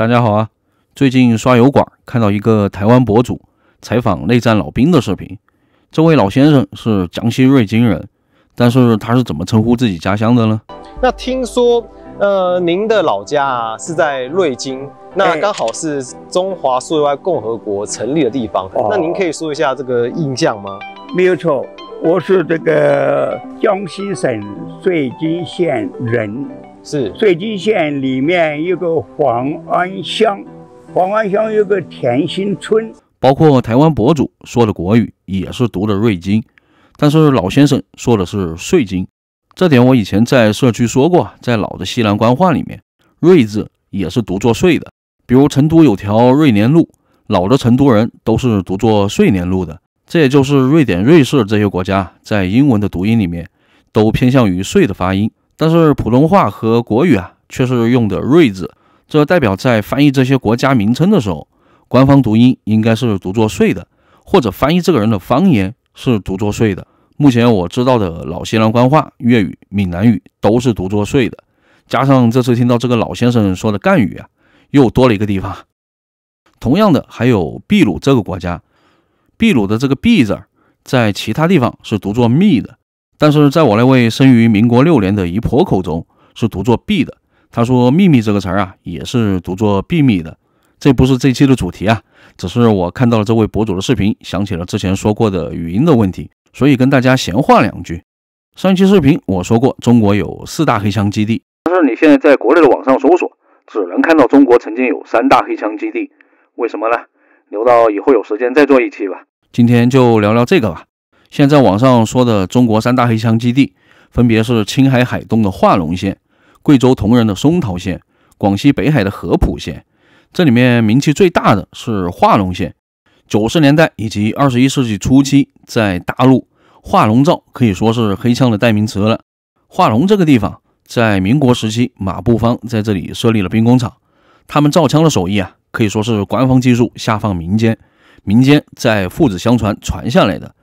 大家好啊！最近刷油管看到一个台湾博主采访内战老兵的视频。这位老先生是江西瑞金人，但是他是怎么称呼自己家乡的呢？那听说，呃，您的老家是在瑞金，那刚好是中华苏维埃共和国成立的地方。那您可以说一下这个印象吗？没有错，我是这个江西省瑞金县人。是瑞金县里面有个黄安乡，黄安乡有个田心村。包括台湾博主说的国语也是读的瑞金，但是老先生说的是税金。这点我以前在社区说过，在老的西南官话里面，瑞字也是读作“税的。比如成都有条瑞年路，老的成都人都是读作“岁年路”的。这也就是瑞典、瑞士这些国家在英文的读音里面，都偏向于“税的发音。但是普通话和国语啊，却是用的“瑞”字，这代表在翻译这些国家名称的时候，官方读音应该是读作“税”的，或者翻译这个人的方言是读作“税”的。目前我知道的老西南官话、粤语、闽南语都是读作“税”的。加上这次听到这个老先生说的赣语啊，又多了一个地方。同样的，还有秘鲁这个国家，秘鲁的这个“秘”字，在其他地方是读作“密”的。但是在我那位生于民国六年的姨婆口中，是读作“秘”的。她说“秘密”这个词儿啊，也是读作“秘密”的。这不是这期的主题啊，只是我看到了这位博主的视频，想起了之前说过的语音的问题，所以跟大家闲话两句。上期视频我说过，中国有四大黑枪基地，但是你现在在国内的网上搜索，只能看到中国曾经有三大黑枪基地，为什么呢？留到以后有时间再做一期吧。今天就聊聊这个吧。现在网上说的中国三大黑枪基地，分别是青海海东的化隆县、贵州铜仁的松桃县、广西北海的合浦县。这里面名气最大的是化隆县。九十年代以及二十一世纪初期，在大陆，化隆造可以说是黑枪的代名词了。化隆这个地方在民国时期，马步芳在这里设立了兵工厂，他们造枪的手艺啊，可以说是官方技术下放民间，民间在父子相传传下来的。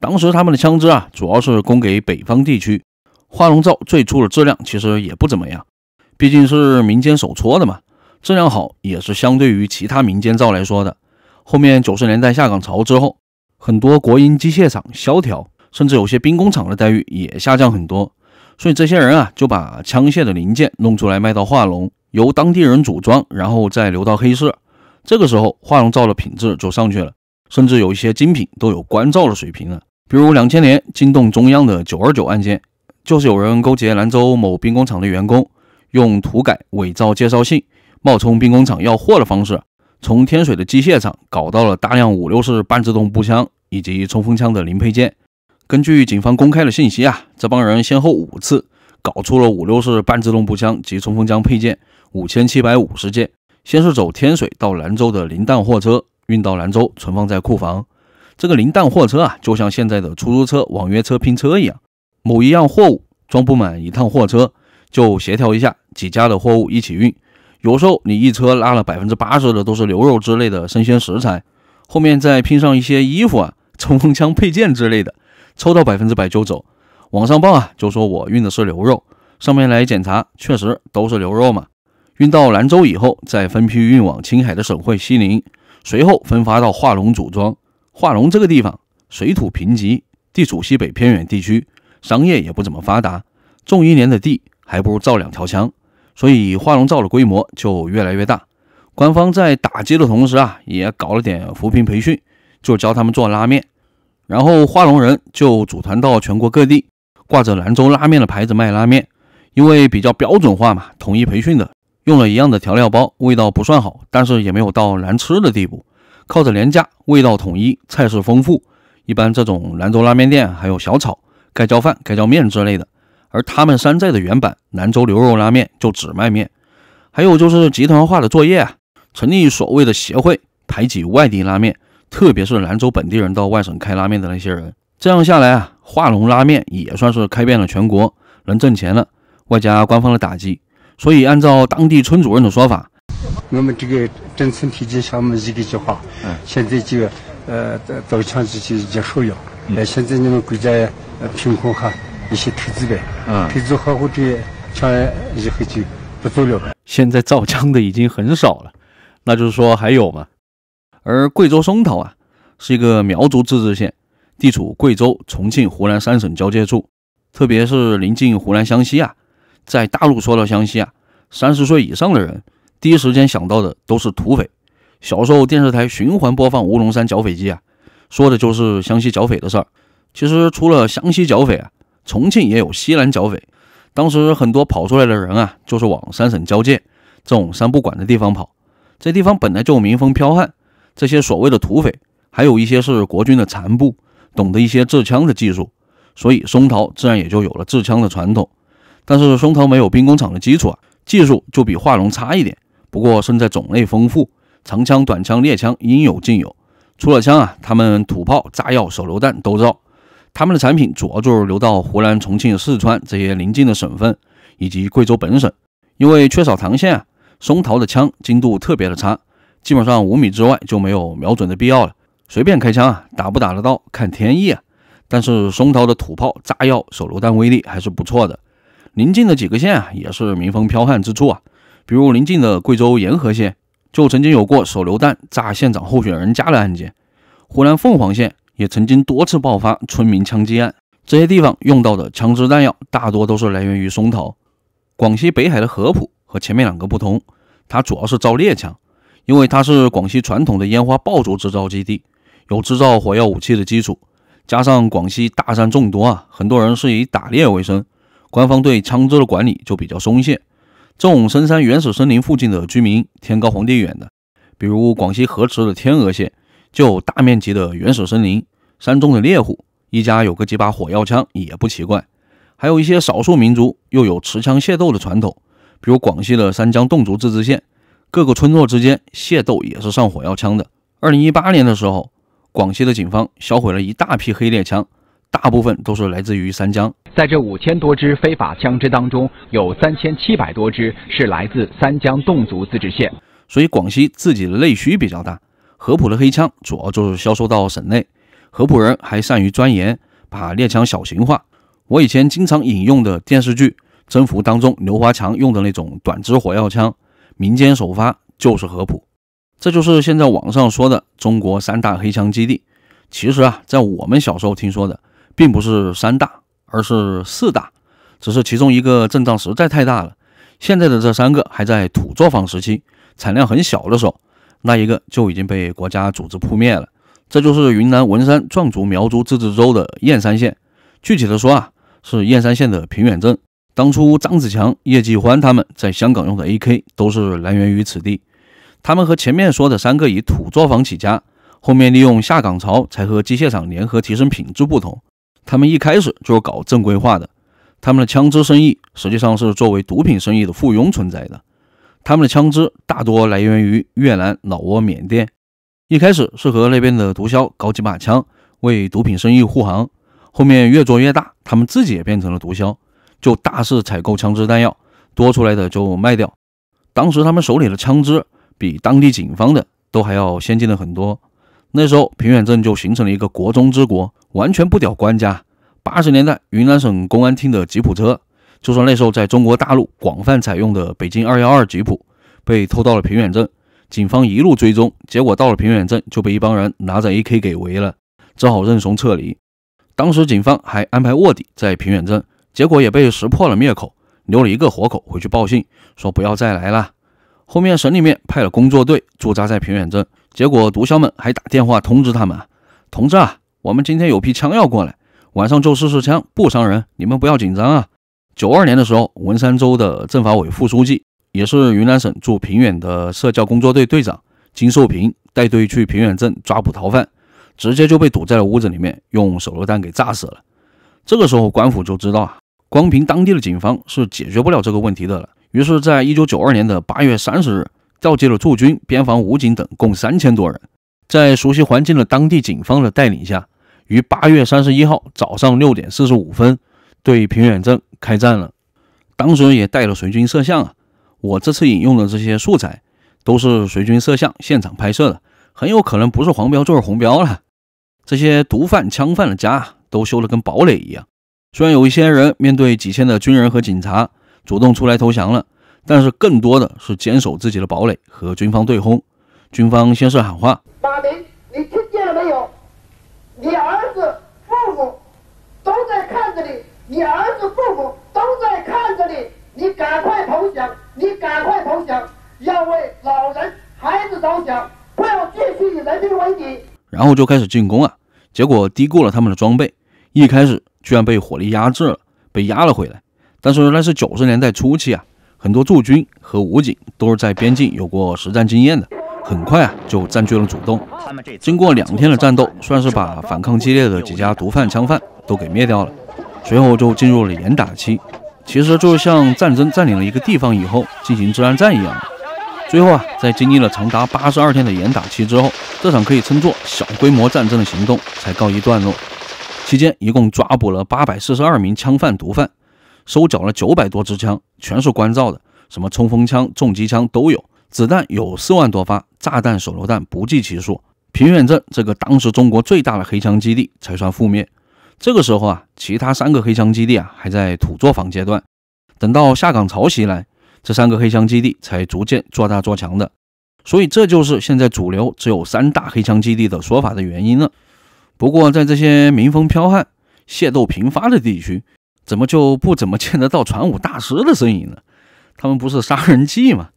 当时他们的枪支啊，主要是供给北方地区。化龙灶最初的质量其实也不怎么样，毕竟是民间手搓的嘛，质量好也是相对于其他民间灶来说的。后面九十年代下岗潮之后，很多国营机械厂萧条，甚至有些兵工厂的待遇也下降很多，所以这些人啊就把枪械的零件弄出来卖到化龙，由当地人组装，然后再流到黑市。这个时候化龙灶的品质就上去了，甚至有一些精品都有关照的水平了。比如两千年惊动中央的“九二九”案件，就是有人勾结兰州某兵工厂的员工，用涂改、伪造介绍信、冒充兵工厂要货的方式，从天水的机械厂搞到了大量五六式半自动步枪以及冲锋枪的零配件。根据警方公开的信息啊，这帮人先后五次搞出了五六式半自动步枪及冲锋枪配件五千七百五十件，先是走天水到兰州的零担货车运到兰州，存放在库房。这个零担货车啊，就像现在的出租车、网约车拼车一样，某一样货物装不满一趟货车，就协调一下几家的货物一起运。有时候你一车拉了百分之八十的都是牛肉之类的生鲜食材，后面再拼上一些衣服啊、冲锋枪配件之类的，抽到百分之百就走。往上报啊，就说我运的是牛肉，上面来检查，确实都是牛肉嘛。运到兰州以后，再分批运往青海的省会西宁，随后分发到化隆组装。化龙这个地方水土贫瘠，地处西北偏远地区，商业也不怎么发达，种一年的地还不如造两条枪，所以化龙造的规模就越来越大。官方在打击的同时啊，也搞了点扶贫培训，就教他们做拉面，然后化龙人就组团到全国各地，挂着兰州拉面的牌子卖拉面，因为比较标准化嘛，统一培训的，用了一样的调料包，味道不算好，但是也没有到难吃的地步。靠着廉价、味道统一、菜式丰富，一般这种兰州拉面店还有小炒、盖浇饭、盖浇面之类的。而他们山寨的原版兰州牛肉拉面就只卖面。还有就是集团化的作业啊，成立所谓的协会，排挤外地拉面，特别是兰州本地人到外省开拉面的那些人。这样下来啊，化龙拉面也算是开遍了全国，能挣钱了。外加官方的打击，所以按照当地村主任的说法。我们这个整村推进项目一个计划，现在就呃造枪器就结束了。哎，现在你们国家贫困哈一些投资呗，投资合好的，将以后就不做了现在造枪的已经很少了，那就是说还有吗？而贵州松桃啊，是一个苗族自治县，地处贵州、重庆、湖南三省交界处，特别是临近湖南湘西啊，在大陆说到湘西啊，三十岁以上的人。第一时间想到的都是土匪。小时候电视台循环播放《乌龙山剿匪记》啊，说的就是湘西剿匪的事儿。其实除了湘西剿匪啊，重庆也有西南剿匪。当时很多跑出来的人啊，就是往三省交界这种三不管的地方跑。这地方本来就民风剽悍，这些所谓的土匪，还有一些是国军的残部，懂得一些制枪的技术，所以松桃自然也就有了制枪的传统。但是松桃没有兵工厂的基础啊，技术就比化龙差一点。不过，胜在种类丰富，长枪、短枪、猎枪应有尽有。除了枪啊，他们土炮、炸药、手榴弹都造。他们的产品主要就是流到湖南、重庆、四川这些邻近的省份以及贵州本省。因为缺少膛线啊，松桃的枪精度特别的差，基本上五米之外就没有瞄准的必要了，随便开枪啊，打不打得到看天意啊。但是松桃的土炮、炸药、手榴弹威力还是不错的。临近的几个县啊，也是民风剽悍之处啊。比如临近的贵州沿河县，就曾经有过手榴弹炸县长候选人家的案件；湖南凤凰县也曾经多次爆发村民枪击案。这些地方用到的枪支弹药大多都是来源于松桃。广西北海的合浦和前面两个不同，它主要是造猎枪，因为它是广西传统的烟花爆竹制造基地，有制造火药武器的基础。加上广西大山众多啊，很多人是以打猎为生，官方对枪支的管理就比较松懈。这种深山原始森林附近的居民，天高皇帝远的，比如广西河池的天峨县，就大面积的原始森林，山中的猎户，一家有个几把火药枪也不奇怪。还有一些少数民族又有持枪械斗的传统，比如广西的三江侗族自治县，各个村落之间械斗也是上火药枪的。二零一八年的时候，广西的警方销毁了一大批黑猎枪。大部分都是来自于三江，在这五千多支非法枪支当中，有三千七百多支是来自三江侗族自治县，所以广西自己的内需比较大。合浦的黑枪主要就是销售到省内，合浦人还善于钻研，把猎枪小型化。我以前经常引用的电视剧《征服》当中，刘华强用的那种短支火药枪，民间首发就是合浦。这就是现在网上说的中国三大黑枪基地。其实啊，在我们小时候听说的。并不是三大，而是四大，只是其中一个阵仗实在太大了。现在的这三个还在土作坊时期，产量很小的时候，那一个就已经被国家组织扑灭了。这就是云南文山壮族苗族自治州的砚山县，具体的说啊，是砚山县的平远镇。当初张子强、叶继欢他们在香港用的 AK 都是来源于此地。他们和前面说的三个以土作坊起家，后面利用下岗潮才和机械厂联合提升品质不同。他们一开始就是搞正规化的，他们的枪支生意实际上是作为毒品生意的附庸存在的。他们的枪支大多来源于越南、老挝、缅甸，一开始是和那边的毒枭搞几把枪，为毒品生意护航。后面越做越大，他们自己也变成了毒枭，就大肆采购枪支弹药，多出来的就卖掉。当时他们手里的枪支比当地警方的都还要先进的很多。那时候平远镇就形成了一个国中之国。完全不屌官家。八十年代，云南省公安厅的吉普车，就算那时候在中国大陆广泛采用的北京二幺二吉普，被偷到了平远镇，警方一路追踪，结果到了平远镇就被一帮人拿着 AK 给围了，只好认怂撤离。当时警方还安排卧底在平远镇，结果也被识破了灭口，留了一个活口回去报信，说不要再来了。后面省里面派了工作队驻扎在平远镇，结果毒枭们还打电话通知他们，同志啊。我们今天有批枪要过来，晚上就试试枪，不伤人，你们不要紧张啊。九二年的时候，文山州的政法委副书记，也是云南省驻平远的社教工作队队长金寿平带队去平远镇抓捕逃犯，直接就被堵在了屋子里面，用手榴弹给炸死了。这个时候，官府就知道，啊，光凭当地的警方是解决不了这个问题的了。于是，在一九九二年的八月三十日，调集了驻军、边防武警等共三千多人，在熟悉环境的当地警方的带领下。于八月三十一号早上六点四十五分，对平远镇开战了。当时也带了随军摄像啊，我这次引用的这些素材都是随军摄像现场拍摄的，很有可能不是黄标就是红标了。这些毒贩、枪贩的家都修得跟堡垒一样。虽然有一些人面对几千的军人和警察，主动出来投降了，但是更多的是坚守自己的堡垒和军方对轰。军方先是喊话：“马明，你听见了没有？”你儿子父母都在看着你，你儿子父母都在看着你，你赶快投降，你赶快投降，要为老人孩子着想，不要继续以人民为敌。然后就开始进攻啊，结果低估了他们的装备，一开始居然被火力压制了，被压了回来。但是那是九十年代初期啊，很多驻军和武警都是在边境有过实战经验的。很快啊，就占据了主动。经过两天的战斗，算是把反抗激烈的几家毒贩、枪贩都给灭掉了。随后就进入了严打期，其实就像战争占领了一个地方以后进行治安战一样。最后啊，在经历了长达八十二天的严打期之后，这场可以称作小规模战争的行动才告一段落。期间一共抓捕了八百四十二名枪贩、毒贩，收缴了九百多支枪，全是关照的，什么冲锋枪、重机枪都有。子弹有四万多发，炸弹、手榴弹不计其数。平远镇这个当时中国最大的黑枪基地才算覆灭。这个时候啊，其他三个黑枪基地啊还在土作坊阶段。等到下岗潮袭来，这三个黑枪基地才逐渐做大做强的。所以这就是现在主流只有三大黑枪基地的说法的原因了。不过在这些民风剽悍、械斗频发的地区，怎么就不怎么见得到传武大师的身影呢？他们不是杀人技吗？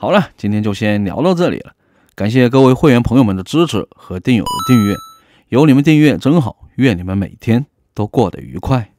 好了，今天就先聊到这里了。感谢各位会员朋友们的支持和订阅。有你们订阅真好，愿你们每天都过得愉快。